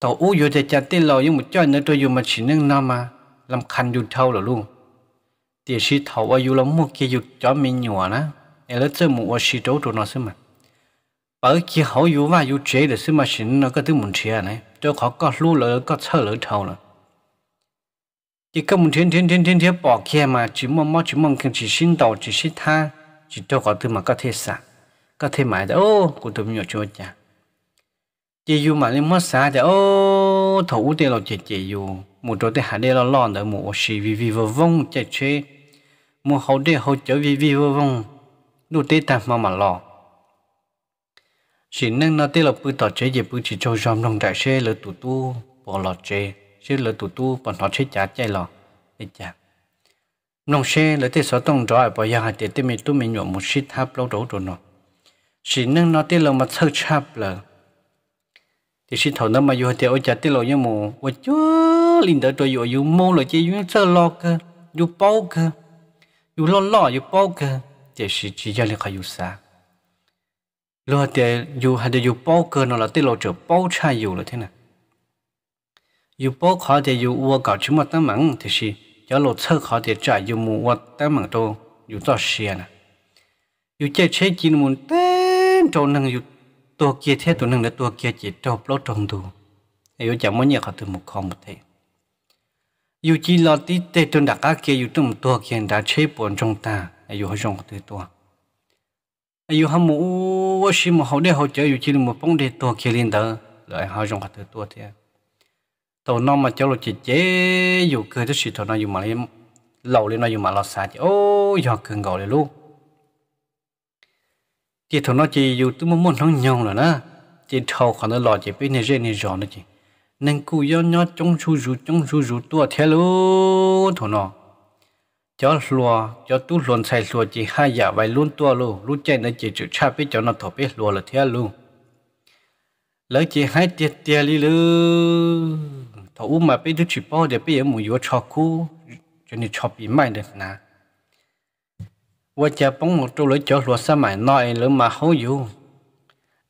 tàu u vô chạy chạy lò nhưng một chọi nữa tôi dù mà chỉ nâng nó mà làm khăn dù thâu là luôn thì si thầu ở dù lắm một kia dù cho mình nhỏ nè em lấy chơi một si trấu tụi nó xem mà bởi khi hậu dù và dù chế để xem mà chỉ nó có thứ muốn chia này cho khó có lu lỡ có sợ lỡ thâu là chỉ có một thiên thiên thiên thiên thiên bỏ kia mà chỉ mong mong chỉ mong cần chỉ xin tàu chỉ xin tha chỉ cho có thứ mà có thể sạc có thể mãi đó ô của tụi mình nhỏ chả chỉ dù mà lên mất xa thì ô thủ thì là chị chỉ dù một chỗ thì hạ đây là lon đợi một xì vì vì vô vong chạy chơi một hậu đây hậu trở vì vì vô vong đủ tê ta mà mà lò chỉ nâng nó tê là bự tỏ chế gì bự chỉ cho dòm đồng đại xe lỡ tụ tu bỏ lọ chế xe lỡ tụ tu bỏ họ chế chả chạy lọ để chả nông xe lỡ tê sở tông rõ bỏ ra hạt tê tê mình tu mình nhộn một xít tháp lâu đổ rồi nó chỉ nâng nó tê là mà thơ chạp lỡ thì xin thầu nó mà dù thì ở chợ tiết lộ như mù ở chúa linh đỡ trời dù mô rồi chỉ dù sơ lo cơ dù bao cơ dù lo lo dù bao cơ thì xin chỉ cho lên khỏi dù xa lo thì dù hay dù bao cơ nó là tiết lộ trở bao trai dù là thế nào dù bao khó thì dù ua cỏ chúng mà tám mắng thì xin cho lộ sơ khó thì trả dù mù ua tám mắng đâu dù to xìa à nè dù chơi chế chín muốn tên trâu năng dù ตัวเกียเทตัวหนึ่งและตัวเกียจิตจบแล้วจงดูอายุจะมันเนี่ยเขาถึงมุกคอมหมดเลยอยู่จีหลอดที่เตจนดักอาเกียอยู่ตุ่มตัวเกียนดาเชปวนจงตาอายุเขาจงตัวตัวอายุเขาหมูว่าชิมเขาได้เขาเจออยู่จีหมูป้องเดตัวเกียลินเดอร์เลยเขาจงเขาตัวตัวเทียตัวน้องมาเจ้าหลุดจิตเจอยู่เกิดที่สิทธิ์นอนอยู่มาเลยเหล่าเลยนอนอยู่มาหลอดสาจโอ้ยอดเกินเก่าเลยลูก chị thằng nó chị dù tôi muốn muốn thằng nhau là đó chị thầu khoản nó lo chị biết này riêng này rõ nữa chị nên cứ nhớ nhớ trong su rú trong su rú tua theo luôn thằng nó cho lúa cho tu luôn xài lúa chị hai giờ dạ vài luôn tua luôn, lú chạy nên chị chịu cha biết cho nó thổi biết lúa là theo luôn, lấy chị hai tiệt tiệt đi luôn, thọ u mà biết được chỉ bao để biết em muốn yo cho cú cho nên cho bị mai được nè ว่าจะป้องหมดตัวเลยจอหลัวสมัยน้อยหรือมาเขาอยู่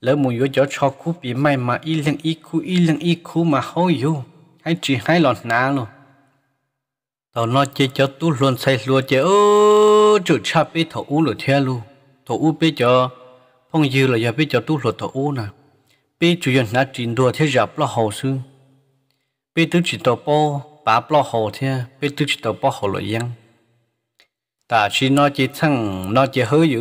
แล้วมูอยู่จอชอคูปีไม่มาอีเรื่องอีคูอีเรื่องอีคูมาเขาอยู่ให้จีให้หลอนนาลูตอนนอเจจอตู้หลวนใส่หลัวเจอจุดชาไปถอูหรือเทียลูถอูไปจอพงยือเลยอย่าไปจอตู้หลัวถอูนะไปจุยนาจีนดัวเทียบละหอซึ่งไปตื้อจิตตปอป้าปลอหอเทียไปตื้อจิตตปอหอเลยยัง ta chỉ nó chỉ thăng nó chỉ hơi dữ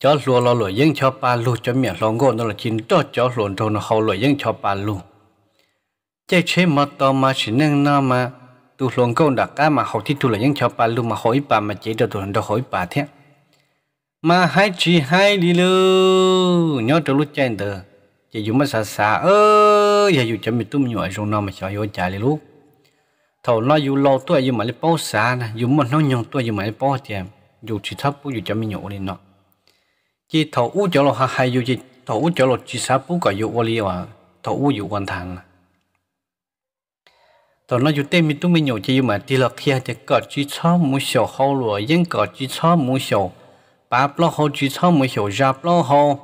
chó lúa lo lúa dân cho ba lù cho miệng lo ngô nó là chín đó chó lúa trâu nó hầu lúa dân cho ba lù chế chế mà to mà chỉ nâng nó mà tu lúa ngô đã cá mà hầu thì tu là dân cho ba lù mà hỏi bà mà chế cho tu đó hỏi bà thế mà hai chỉ hai đi lư nhớ cho lúc chạy được chạy dùng mà xả xả ơ giờ dùng cho mình tu nhỏ rồi nó mà cho vô chạy đi lúc thầu nó dù lâu tôi dù mà lấy bao xa nè dù mà nó nhung tôi dù mà lấy bao tiền dù chỉ thấp bút dù cho mình nhổ đi nọ chỉ thầu u cho lo ha hay dù chỉ thầu u cho lo chỉ sa bút cả dù vali và thầu u dù quan thang thầu nó dù tên mình tôi mình nhổ chỉ mà đi là kia thì cả chỉ sa mũi sầu hậu rồi nhưng cả chỉ sa mũi sầu ba lo hậu chỉ sa mũi sầu ra lo hậu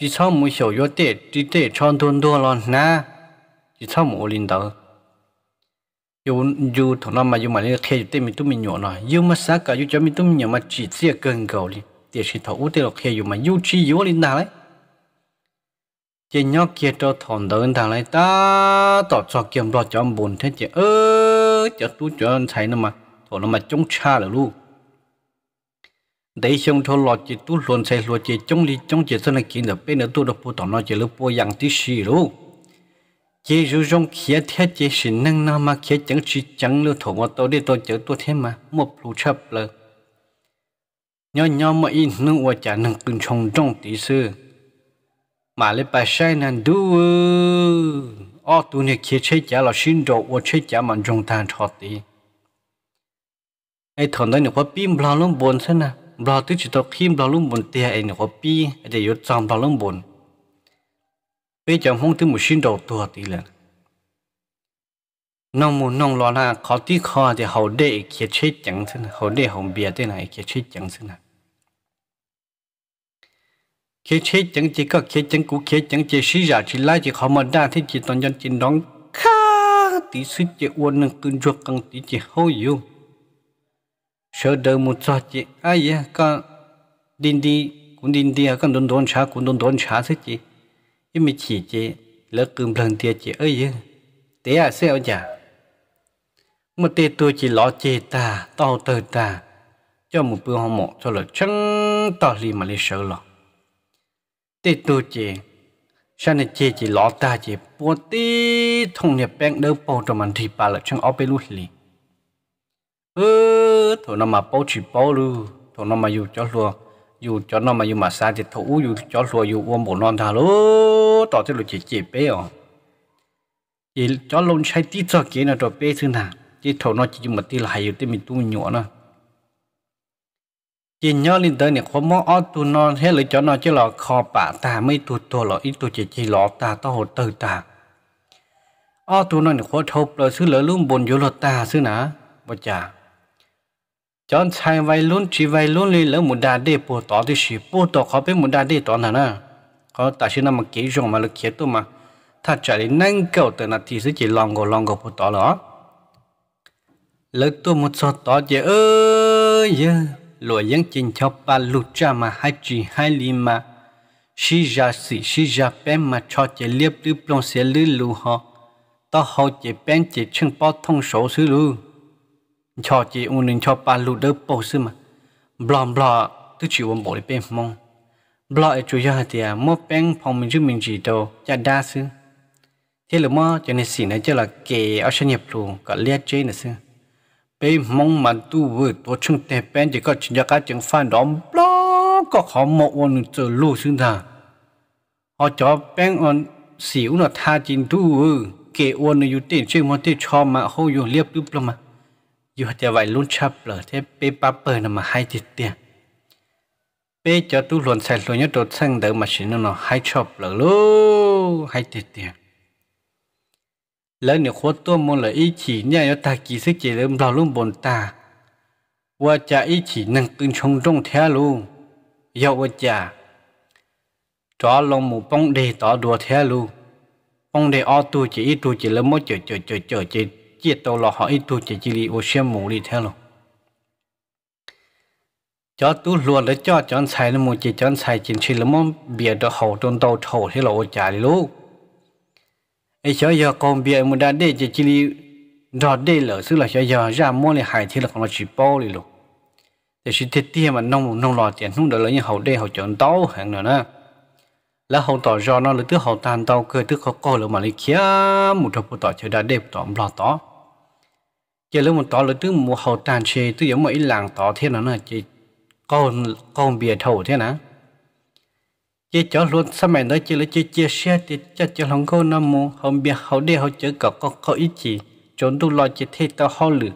chỉ sa mũi sầu vô tệ chỉ tệ chọn tuần tuần lo na chỉ sa mũi linh đạo dù dù thằng nó mà dù mà lên khe tê mình tụi mình nhỏ nè dù mà sáng cả dù cho mình tụi mình nhỏ mà chỉ chia gần cầu đi để chỉ thằng út tê lọc khe dù mà dù chỉ dù lên nào đấy chỉ nhớ kia cho thằng đó lên thằng này ta tỏ cho kiếm lo cho buồn thế chứ ơ cho tụi cho anh thấy nó mà thằng nó mà chống cha rồi luôn đấy xong thôi lo chỉ tụi luôn xây lo chỉ chống đi chống chỉ sân này kia được bên nữa tụi được phụ thằng nó chỉ lúc phụ yang tí xì luôn chế rú rong kia thế chế sĩ năng nam mà kia chẳng chỉ chẳng lưu thổ mà tôi đi tôi chở tôi thế mà một lũ chập lờ nhỏ nhỏ mà in nung và chả nâng cưng trong trong tí sư mà lấy bà sai nan đu ô tu nè kia chế chả là xin đồ và chế chả mà trong than cho tí ai thần đây nó có pin bao lông bồn thế nè bao tức chỉ tao kim bao lông bồn tia ai nó có pin để yết trong bao lông bồn bây giờ mong tới một xin đầu tua tí lên nông mù nông lo là khó tí khó thì hậu đệ kia chết chẳng xin hậu đệ hồng bia thế này kia chết chẳng xin này kia chết chẳng chỉ có kia chẳng cũ kia chẳng chỉ xí giả chỉ lại chỉ khó mà đa thế chỉ toàn dân chỉ đón khá tí xí chỉ uốn nâng cưng chuột căng tí chỉ hôi yêu sợ đời một cho chỉ ai vậy con đi đi cũng đi đi con đồn đồn chả cũng đồn đồn chả thế chỉ chứ mình chỉ chế lỡ cầm lần tiệt chế ấy thế à sao chả một tê tôi chỉ lo chế ta tao tờ ta cho một bữa hôm một cho là chăng tao li mà lấy sợ lọ tê tôi chế sao này chế chỉ lo ta chế bố tê thùng nhập bẹn đâu bao cho mình thì bà là chăng ở bên lúc li ơ thằng nó mà bầu chỉ bầu luôn thằng nó mà dù cho luôn อยู่จอนอมาอยู่มาซาจิตถูอยู่จอสัวอยู่อวมบนอนทาลต่อที่เราจีจีเป้อจีจอลงใช้ตีจอเีนะตัวเป้ซึ่งนะจีถูนอจีมตีไหลอยู่ที่มีตู้หัวนะจีนาะลินเดอร์เนี่ยคมออ้อตัวนอนให้เลยจอนอจีหลอคอปะตา ไม่ตัวตัวหลออีตัวจีจีหลอตาต้อหดตอร์ตาอ้อตัวนอนเนี่ยคอทบเลย ซื้อเหลือลุ่มบนอยู่หลอตาซึ่งนะบ่จ่า chọn sai vay luôn chỉ vay luôn lên lỡ một đà để bộ tỏ thì chỉ bộ tỏ khó biết một đà để tỏ nào nè có ta xin nằm mà kỹ rồi mà lực kia tôi mà ta trả đến nâng cầu từ nạt thì sẽ chỉ lòng gò lòng gò bộ tỏ đó lực tôi một số tỏ chứ ơi lùa dân trình cho ba lụt cha mà hai chỉ hai lì mà si ra si si ra bên mà cho chế liếp lư plong sẽ lư lù ho, tao họ chế bên chỉ chân bao thông số sư lù ชอจีอุนึงชอปาลูเดอร์ปซึมบลอมบลอตุชิวมบอเลเป็นมองบลอไอจุยาเตียมอแป้งพองมินจุมินจีโตจัดดาซึเทลมอจะในสีนั้นจะละเกอเอาชนะพลูก็เลียเจนะซึเป็นมองมันตู้วืดตัวชุงแต่แป้นจะก็จินยากาจังฟันดอมบลอก็ขอมอวันเจอลูซึ่งทาอจอแป้งออนสิวหนอทาจินตู้เกอวนอยู่เต็นเชื่อมทเตชอมาเขาอยู่เรียบปึ๊บลงมา dù hạt vậy luôn chập lỡ thế bê ba bờ nó mà hai thịt tiền bê cho tu luồn sạch luôn nhất đột đỡ mà chỉ nó nó hai chập lỡ lô hai thịt tiền lỡ nếu khó tua môn lỡ ý chỉ nhà nó ta kỳ sức chỉ lỡ bảo luôn bồn ta và cha ý chỉ năng cưng trong trong luôn dạo và cha cho lòng bông đề tỏ đùa thế luôn bông đề o tu chỉ ý tu chỉ lỡ mất chờ chờ chờ chờ chỉ chia tàu lò hỏi tu chỉ chỉ li ô xem mù đi theo luôn. cho tu luôn để cho chọn xài nó mù chỉ chọn xài chính chỉ là món bia đồ hậu trong tàu thầu thì là ô trả đi luôn ấy cho giờ còn bia mù đã để chỉ chỉ li rõ đây lỡ sự là cho giờ ra món này hại thì là còn là chỉ bao đi luôn thì sự thiết tiền mà nông nông lò tiền không được là như hậu đây hậu chọn tàu hàng nữa nè là hậu tỏ do nó là tức hậu tàn tàu cười tức họ coi là mà lấy kia một trong bộ tỏ chơi đã đẹp tỏ lò tỏ chỉ lúc một tỏ là tức một hậu tàn chế tức giống mấy làng tỏ thế nào là chỉ con con bìa thầu thế nào, chỉ cho luôn sao mày nói chỉ là chỉ chia sẻ thì cho cho không có năm mù không biết hậu đi hậu chữ cọc có có ý chỉ trốn tu lo chỉ thế tao hậu lử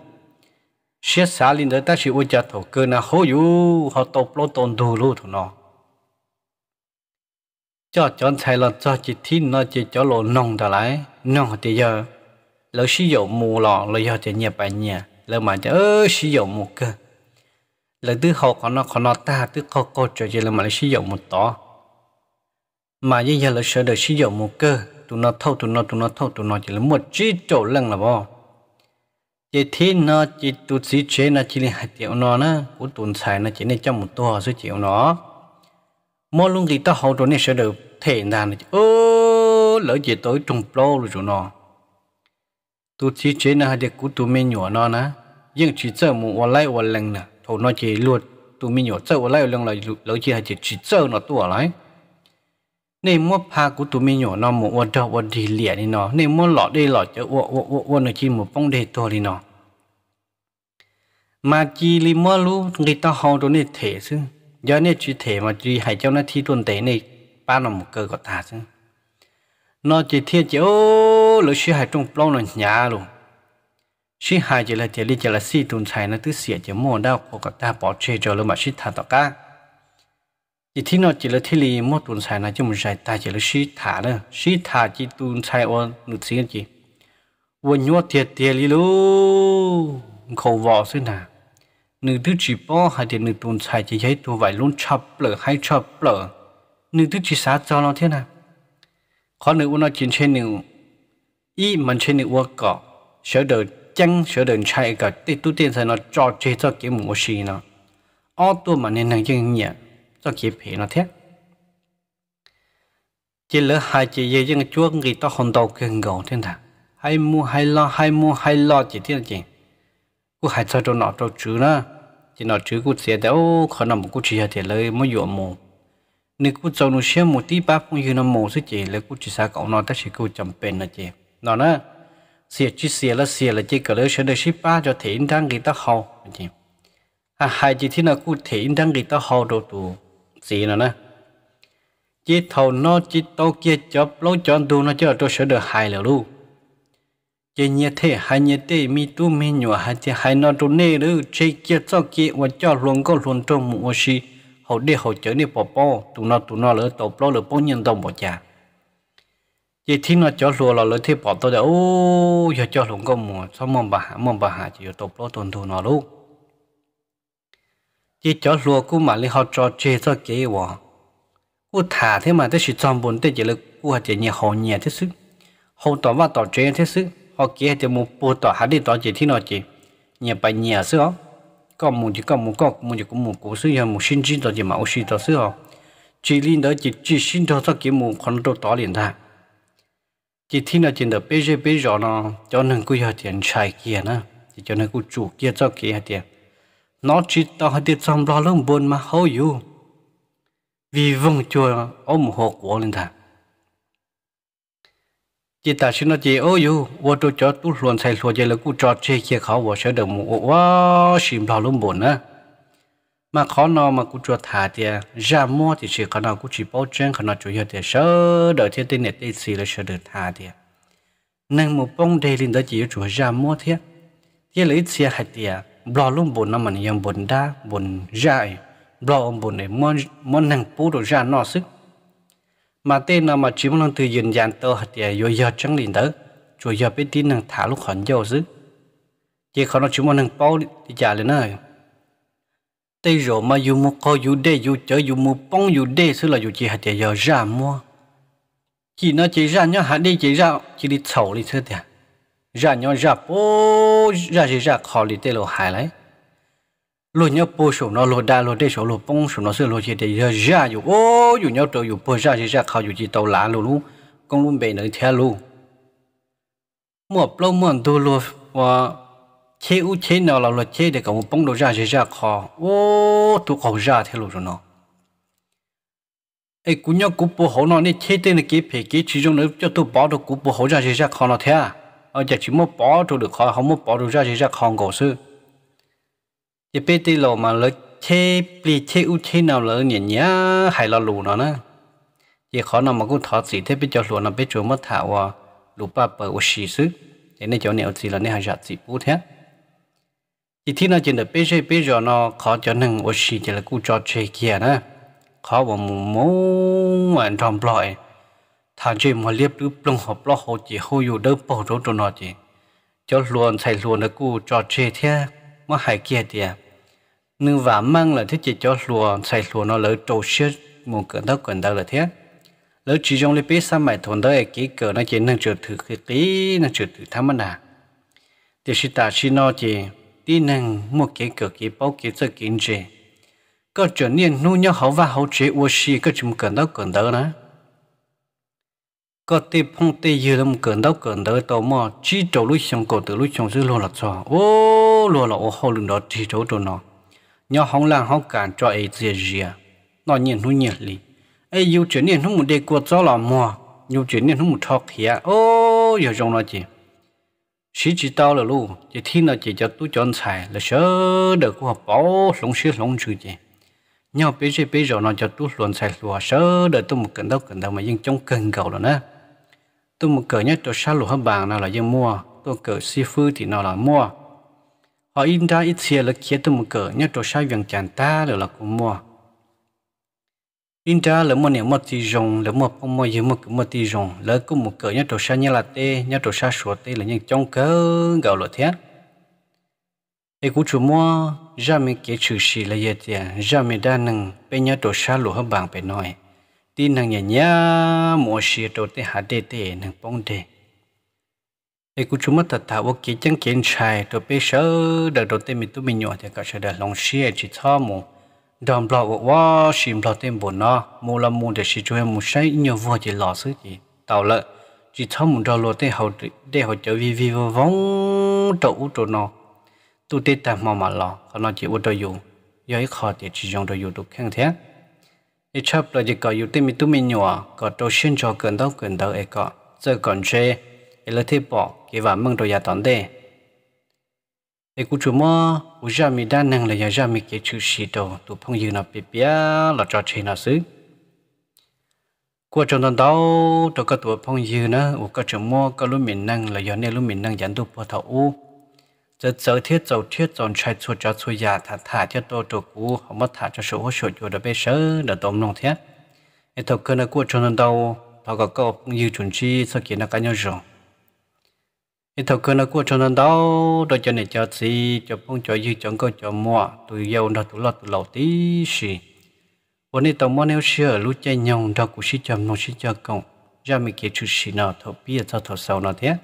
sẻ xả lên đó ta chỉ ôi chặt thổ cơ là hậu yu họ tộc lo tồn đồ luôn thằng nó cho chọn sai là cho chỉ thiên nó chỉ cho lộ nông đã lại nông thì giờ lỡ sử dụng mù lọ lỡ do chơi nhà bài nhẹ lỡ mà chơi ơ sử dụng một cơ lỡ thứ học con nó con nó ta thứ khó cô chơi chơi lỡ mà lỡ sử dụng một tỏ mà như giờ lỡ sửa được sử dụng một cơ tụi nó thâu tụi nó tụi nó thâu tụi nó chỉ là một chi chỗ lần là bao chỉ thế nó chỉ tụi sĩ chế nó chỉ là hạt tiểu nó nó của tụi xài nó chỉ là trong một tổ số triệu nó mỗi lúc thì ta học rồi nên sửa được thể đàn ơ lỡ gì tới trùng plô rồi tụi nó tu chỉ chế na để cú tu mi nhỏ nó na nhưng chỉ chơi mu ở lại ở lưng nè thầu nó chỉ luôn tu mi nhỏ sợ ở lại ở lưng là lỡ chỉ hay chỉ sợ nó tu ở lại nên mua pha cú tu mi nhỏ nó mu ở đâu ở đi liền đi nó nên mua lọ đi lọ chơi, ở ở ở ở nó chỉ một phong đề thôi đi nó mà chỉ li mua lu người ta họ đồ này thể chứ giờ này chỉ thể mà chỉ hai cho nó thi tuần tế này ba nó một cơ có thả chứ นอจีเทียจโอหรือชีหายตรงปล้องนอหยาลูกชีหายจีละเจลีเจลสี่ตุนชัยนะตื้อเสียจะโม่ดาวโคกตาปอดเชจอลมาชิดทาต่อกาจีที่นอจีละที่ลีโม่ตุนชัยนะจมุชัยตาเจลชีถานเนอชีถานจีตุนชัยอนุสิงจีวันยวดเทียเทียลีลูกเขาวอซึ่งนะหนึ่งทุกจีป้อหายเดนหนึ่งตุนชัยจะใช้ตัวไหวลุ้นชอบเปล่าให้ชอบเปล่าหนึ่งทุกจีสาจอลเทียนะ khó nữ nó chín trên nữ y mình trên nữ có sở đồ chăng sở đồ chạy cả tê tu tiên sai nó cho chế cho cái mùa xì nó ô tu mà nên năng chân cho cái phê nó thế chỉ lỡ hai chị dây chân chúa người ta hồn đầu gần gọn thế nào hay mua hay lo hay mua hay lo chỉ thế chị cô hay cho nó cho chữ nó chỉ nó chữ cô sẽ đâu khả nào một cô chỉ là thế lời mới dụ mồm nếu cứ cho nó xem một tí bác cũng như nó mổ sẽ chỉ là cứ chỉ sao cậu nói ta chỉ cứ chậm bền là chị nó nó xìa chỉ xìa là xìa là chỉ cả đứa sẽ được ship ba cho thể đăng người ta hầu chị à hai chỉ thì là cô thể đăng người ta hầu đồ tù gì nó nó chỉ thầu nó chỉ tàu kia cho lâu cho đồ nó cho tôi sẽ được hai là luôn chỉ như thế hai như thế mi tu mi nhỏ hai chỉ hai nó tu nề rồi chỉ kia cho kia và cho luôn có luôn trong một xí họ đi họ chở đi bỏ bỏ tụi nó tụi nó lỡ tổ bỏ lỡ bỏ nhân đồng bỏ chả chỉ thiên nó cho lùa là lỡ thế bỏ tôi đã ô giờ cho lùng công mùa sao mong bà hà mong bà hà chỉ tổ bỏ tuần thu nó luôn chỉ cho lùa cú mà lấy họ cho chê cho kế vợ cú thả thế mà tới sự trong buồn tới chỉ là cú hạt chỉ nhà họ nhà thế sức họ tỏ và tỏ chê thế sức họ kia thì một bồ tỏ hạt đi tỏ chỉ thiên nó chỉ nhà bài nhà sức có một chỉ có một có một chỉ có một cố sự nhà một sinh chỉ đó chỉ mà sinh đó sự họ chỉ liên đó chỉ chỉ sinh đó sao kiếm một con đồ to liền ta chỉ thi là chỉ được bây giờ bây giờ nó cho nên cứ hạt tiền xài kia nữa chỉ cho nên cứ chủ kia cho kia hạt tiền nó chỉ tao hạt tiền xong lo lắm buồn mà hôi yêu vì vùng chùa ông hộ của lên thằng chỉ ta xin nó chỉ ôi yêu vô tôi cho tu luồn sai luồn chỉ là cú cho chơi kia khó vô sẽ được một quá xìm lo luôn buồn á mà khó nó mà cú cho thả thì ra mua thì chỉ có nó cú chỉ bao chân có nó chủ yếu thì sợ đợi thiên tinh này tây xì là sợ được thả thì nên một bông đầy lên tới chỉ chủ ra mua thì, thế là ít xe hạt thì lo luôn buồn nó mình yang buồn đa buồn dài lo buồn này muốn muốn năng bù được ra nó sức mà tên nó mà chỉ muốn năng từ dần dàn tơ hạt để yo yo chẳng liền tới chủ yo biết tin năng thả lúc hận dầu dứ chỉ khó nó chỉ muốn năng bao đi trả lên nơi tây rồi mà dù mua co dù đê dù chở dù mua bông dù đê xứ là dù chỉ hạt để yo ra mua chỉ nó chỉ ra nhau hạt đi chỉ ra chỉ đi sầu đi thôi thì ra nhau ra bố ra chỉ ra khỏi đi tê lo hải lấy lo nhớ bố số nó lo đa lo để số lo bông số nó sẽ lo chỉ để giờ ra dù ô dù nhớ trời dù bố ra chỉ ra khâu rồi chỉ tàu lá lo lu con luôn bề nở theo lu một lâu mòn tu lo và chế u chế nào là lo chế để cả một bông đồ ra chỉ ra khó ô tôi khó ra theo lo rồi nó ai cũng nhớ cũng bố hổ nó nên chế tên là cái phê cái chỉ trong nó cho tôi bỏ được cũng bố hổ ra chỉ ra khó nó thế à ở giờ chỉ muốn bỏ được khó không muốn bỏ được ra chỉ ra khó ngộ sự จะไปตีหลอมาเลยเชปลีเชอุเชนเอาเลยเนี่ยเนี้ยหายเราหลูเนาะนะเยขอนำมากูถอดสีเทปจอหลวนํไปจวมัดถาวาลูป้าเปิดอุชีซึเดี๋ในจอเนี่ยอุชีเราเนี่ยหายจัดสีพูแทะอีที่น่าจะเดินไปเช่ไปจอนอขอจอหนึ่งอุชีจะละกูจอเชเกียนะขอว่ามุมมันทอมปล่อยทางเจมาเรียบรือปลงหอบล้อหจีหูอยู่เดิมปอดรถตัวนอจีจอหลวนใส่หลวนนะกูจอเชเท้ mà hải kia thì à. nhưng và mang là thế chỉ cho lùa xài lùa nó lỡ trâu chết một cỡ đó quần đâu là thế lỡ chỉ trong lấy biết sao mày thuần đó ấy kỹ cỡ nó chỉ năng trượt thử cái tí năng trượt thử tham ăn à thì sự ta chỉ nó chỉ tí năng một cái cỡ kỹ bao kỹ rất kinh chế có chuyện nên nu nhau hậu và hậu chế uo xì có chúng cỡ đó quần đâu nữa ก็ตีพงตียืมเกินเดาเกินเดาตัวมอจีโจลุยชงกตัวลุยชงซื้อลัวละจ้าโอ้ลัวละโอ้เขาลืมดอจีโจตัวเนาะย่อห้องล่างห้องการจ่อไอเจียเจียนอนเย็นหุ่นเย็นลีไอยูเจียนหุ่นมุดเด็กกวดจ้าละมอยูเจียนหุ่นมุดทอกเฮียโอ้อย่าจงละจีสีจีเต้าละลูกจะที่น่ะจีจะตู้จอนใส่ละเชอเด็กกูหับเป้าหลงเชื่อหลงชื่อจีย่อไปเชื่อไปรอเนาะจะตู้หลวนใส่ลัวเชอเด็กตู้มุดเกินเดาเกินเดามายังจงเกินเก่าแล้วนะ tôi một cỡ nhất cho xa lũ hấp bảng nào là dân mua tôi cỡ si phư thì nào là mua họ in ra ít xe là kia tôi một cỡ nhất cho xa vàng chàng ta là là cũng mua in ra là một niệm một tỷ rồng là một phong mua dưới một cái một tỷ rồng là cũng một cỡ nhất cho xa như là tê nhất cho xa sủa tê là những trong cỡ gạo lợn thiết thì cũng chủ mua ra mình kế trừ sĩ là gì tiền ra mình đa năng bên nhất cho xa lũ hấp bảng bên nói tin nàng nhẹ nhẹ mua xe đồ tê hạ tê tê nàng bông tê ai e cũng chúng mất thật thà vô kỹ chẳng kiến trai đồ bê sớ đợt đầu tiên mình tu mình nhỏ thì cả sẽ đợt lòng xe chỉ thọ mù đòn bọ của wa xìm bọ tên bổn nó mua là mua để sử dụng em mua say nhiều vô chỉ lọ sứ gì. tàu lợn chỉ thọ mù đòn lọ tê hậu để hậu trở vi vi vô vong tàu trụ nó tu tết tạm mà mà lọ còn nó chỉ vô đồ dùng giờ khó thì chỉ dùng đồ dù được khen thế ít chấp là chỉ có yếu tim tu mình nhỏ có đầu xuyên cho gần đâu gần đâu ấy có giờ còn chê ấy là thế bỏ cái và mong đồ nhà tón đề ấy cũng chúng mà u gia mi đa năng là gia mi cái chữ sĩ đồ tụ phong dư nó bịa bia là cho chơi nó xứ qua trong tuần đó tôi có tụ phong dư nó u có chúng mà có lúc mình năng là do nên lúc mình năng dẫn tụ bỏ thọ u 这走贴走贴总拆出找出呀，他他就多多股，好么他就手手就的被手的动弄天。一头跟那过程中到，他个高朋友准去说给那个鸟肉。一头跟那过程中到，到叫你叫吃，叫碰叫有叫个叫么，都要那都老都老的是。我那到么鸟是路见鸟，到古是叫弄是叫狗，让没给出是那头别着头烧那天。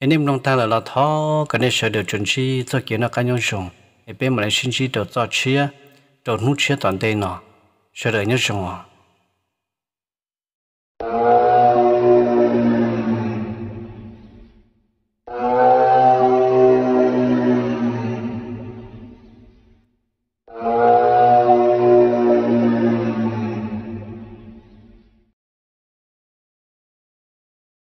anh em nông ta là lo thó cái này sợ được chuẩn chi cho kiến nó cá nhân dùng em bên mà lại sinh chi được cho chia được nút chia toàn tên nó sợ được nhất dùng à